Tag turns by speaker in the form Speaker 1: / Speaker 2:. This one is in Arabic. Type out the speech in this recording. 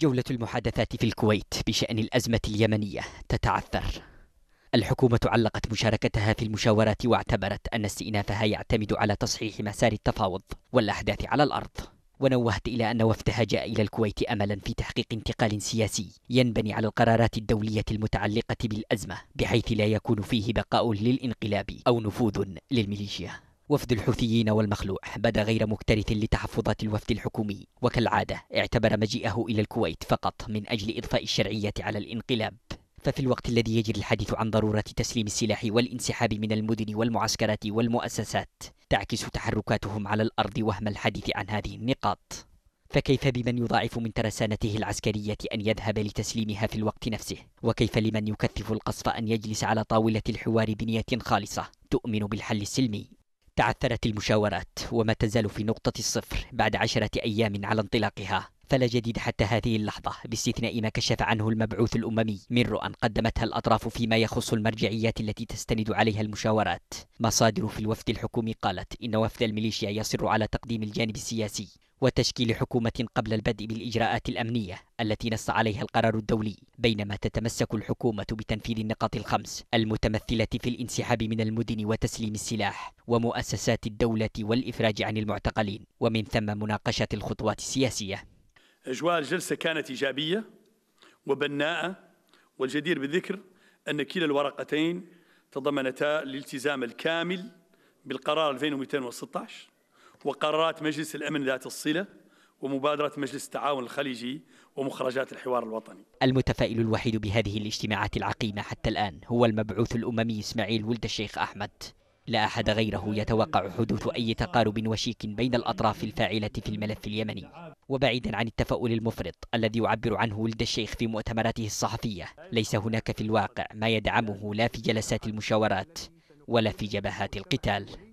Speaker 1: جولة المحادثات في الكويت بشأن الأزمة اليمنية تتعثر. الحكومة علقت مشاركتها في المشاورات واعتبرت أن استئنافها يعتمد على تصحيح مسار التفاوض والأحداث على الأرض. ونوهت إلى أن وفدها جاء إلى الكويت أملا في تحقيق انتقال سياسي ينبني على القرارات الدولية المتعلقة بالأزمة بحيث لا يكون فيه بقاء للانقلاب أو نفوذ للميليشيا. وفد الحوثيين والمخلوع بدا غير مكترث لتحفظات الوفد الحكومي وكالعادة اعتبر مجيئه إلى الكويت فقط من أجل إضفاء الشرعية على الانقلاب ففي الوقت الذي يجري الحديث عن ضرورة تسليم السلاح والانسحاب من المدن والمعسكرات والمؤسسات تعكس تحركاتهم على الأرض وهم الحديث عن هذه النقاط فكيف بمن يضاعف من ترسانته العسكرية أن يذهب لتسليمها في الوقت نفسه؟ وكيف لمن يكثف القصف أن يجلس على طاولة الحوار بنية خالصة تؤمن بالحل السلمي؟ تعثرت المشاورات وما تزال في نقطة الصفر بعد عشرة أيام على انطلاقها فلا جديد حتى هذه اللحظة باستثناء ما كشف عنه المبعوث الأممي من رؤى قدمتها الأطراف فيما يخص المرجعيات التي تستند عليها المشاورات مصادر في الوفد الحكومي قالت إن وفد الميليشيا يصر على تقديم الجانب السياسي وتشكيل حكومة قبل البدء بالإجراءات الأمنية التي نص عليها القرار الدولي بينما تتمسك الحكومة بتنفيذ النقاط الخمس المتمثلة في الانسحاب من المدن وتسليم السلاح ومؤسسات الدولة والإفراج عن المعتقلين ومن ثم مناقشة الخطوات السياسية
Speaker 2: أجواء الجلسة كانت إيجابية وبناءة والجدير بالذكر أن كلا الورقتين تضمنتا الالتزام الكامل بالقرار 2216 وقرارات مجلس الأمن ذات الصلة ومبادرة مجلس التعاون الخليجي ومخرجات الحوار الوطني
Speaker 1: المتفائل الوحيد بهذه الاجتماعات العقيمة حتى الآن هو المبعوث الأممي إسماعيل ولد الشيخ أحمد لا أحد غيره يتوقع حدوث أي تقارب وشيك بين الأطراف الفاعلة في الملف اليمني وبعيدا عن التفاؤل المفرط الذي يعبر عنه ولد الشيخ في مؤتمراته الصحفية ليس هناك في الواقع ما يدعمه لا في جلسات المشاورات ولا في جبهات القتال